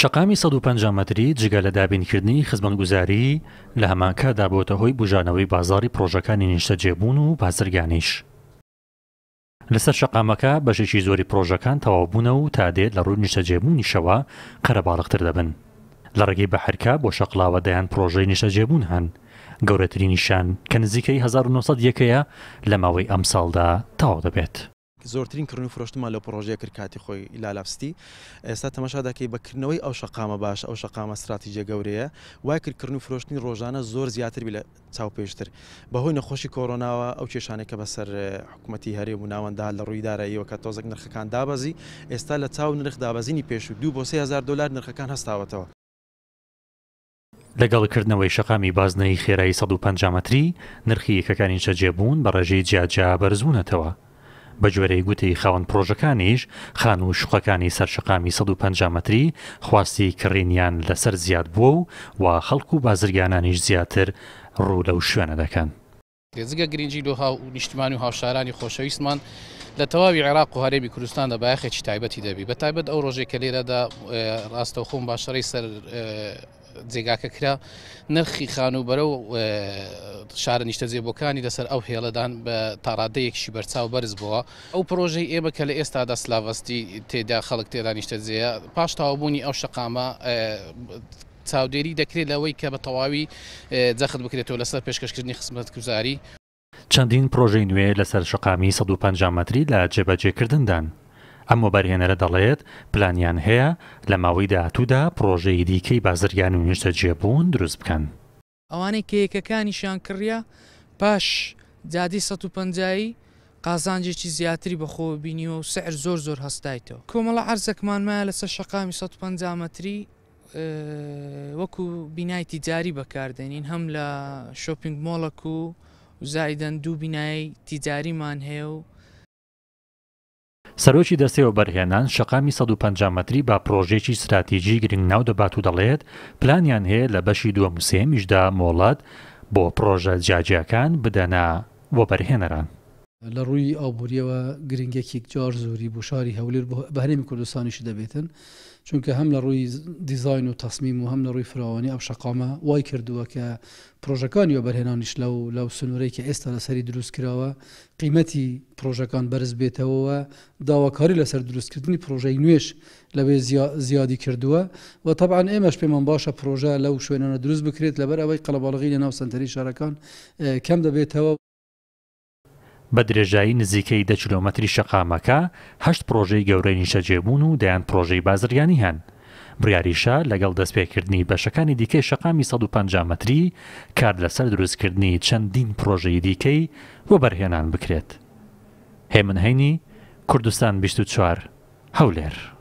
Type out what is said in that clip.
شقامی 150 مەتری جگە لە دابینکردنی خزمەتگوزاری لە هەماکەدا بۆتە هۆی بژانەوەی بازاری پرۆژەکانی نیشتە جێبوون و بازرگانیش. لەسەر شقامەکە بەشێکی زۆری پرۆژەکان تەواوبوونە و تا دێت لە ڕووی نیشتە جێبوونیشەوە قەرە باڵقتر دەبن. لە ڕێگەی بەحرکە بۆ شەقلاوە دەیان پرۆژەی نیشتە جێبوون هەن گەورەترین نیشان کە نزیکەی 1970 یەکەیە لە ماوەی ئەمساڵدا تاو دەبێت. زۆرترین کردنی فرۆشتمان لە پرۆژەیە کرد کاتی خۆی لالافستی ئێستا تەماشا دەکەی بەکردنەوەی ئەو شقامە باش ئەو شقامە استراتیژە گەورەیە وای کردکردن و فرۆشتنی ڕۆژانە زۆر زیاتر لە چاو پێشتر بەهۆی نەخۆشی کۆرۆناوە ئەو کێشانێکە بەسەر حکوومەتتی هەرێ و ناوەندا لە ڕووی داراییەوە کە تۆزەک نرخەکان دابەزی ئێستا لە چاو نرخ دابەزینی پێش و دو بۆ 3000 دلار نرخەکان هەستاوەتەوە لەگەڵکردنەوەی شقامی بازنەی خێرایی 150 مەتری نرخی یەکەکانی شەجێبوون بە ڕێژەی جیاجا بەرزوونەتەوە بە جۆرەی گوتی خاوەن پرۆژەکانیش خان و شوقەکانی سەرشقامی 150 متری خواستی کڕینیان لەسەر زیاد بووە و و خەڵکو و بازرگانانیش زیاتر ڕوو لەو شوێنە دەکەن. تێزگە گرنگجی لۆها و نیشتمان و هاوشارانی خۆشەویستمان لە تەواوی عێراق و هەرێمی کوردستان دە باەخێکی تایبەتی دەبی بە تایبەت ئەو ڕۆژێک کە لێرەدا ڕاستەوخۆم باشەڕی سەر جێگاکە کرا نرخی خانوبەرە و شارە نیشتە زیێبەکانی دەسەر ئەو هێڵەدان بە تاڕادەیەکشی بەرچاو بەرز بووە ئەو پرۆژەی ئێمە کە لە ئێستادا سلااوستی تێدا خەڵک تێدا نیشتە جێە پاش تاوابوونی ئەو شقامە چاودێری دەکرێت لەوەی کە بە تەواوی جەخت بکرێتەوە لەسەر پێشکەشکردنی خسمەت گوزاری چەندین پرۆژەی نوێ لەسەر شقامی 150 مەتری لە جێبەجێکردندان. ئەم وەبەرهێنەرە دەڵێت پلانیان هەیە لە ماوەی داهاتوودا پرۆژەی دیکەی بازرگان و نیشتە جێبوون دروست بکەن ئەوانەی کەیەکەکانی شان کڕە پاش جادی 150 قازانجێکی زیاتری بەخۆ بینیوە و سعر زۆر زۆر هەستایتەوە کۆمەڵە عرزەکمانمایە لەسەر شقامی 150 متری وەکو بینایتی جاری بەکاردێنین هەم لە شۆپنگ مۆڵک و زایدەن دوو بینایی تیجاریمان هەیە و سەرۆکی دەستەوە بەرهێنان شقامی 150 متری با پرۆژێکی استراتیژی گرنگ ناو دەبات و دەڵێت پلانیان هەیە لە بەشی دووە موسێمیشدا مۆڵات بۆ پرۆژە جیاجیەکان بدەنا بۆ بەرهێنەران. لە ڕووی ئابوووریەوە گرنگێکی جار زۆری بۆشاری هەولێر بە هەرێمی کوردستانیشی دەبێتن چونکە هەم لە ڕووی دیزین و تەسمیم و هەم لە ڕووی فراوانی ئەم شقامە وای کردووە کە پرۆژەکانی و بەرهێنانیش لەو لەو سنوورەی کە ئێستا لەسەری دروست کراوە قیمەتی پرۆژەکان بەرز بێتەوەوە داواکاری لەسەر دروستکردنی پرۆژەی نوێش لەوێ زیادی کردووە و طبعاان ئێمەش پێمان باشە پرۆژە لەو شوێنانە دروست بکرێت لەبەر ئەوەی قەلەباڵغی لە ناو سنتەری شارەکان کەم دەبێتەوە بە درێژایی نزیکەی دە کیلومتری شەقامەکە هەشت پرۆژەی گەورەی نیشەجێبوون و دەیان پرۆژەی بازرگانی هەن. بریاریشە لەگەڵ دەستپێکردنی بەشەکانی دیکەی شقامی 150 متری کار لەسەر دروستکردنی چەندین پرۆژەی دیکەی بۆ بەرهێنان بکرێت. هێمنهینی کوردستان 24 هەولێر.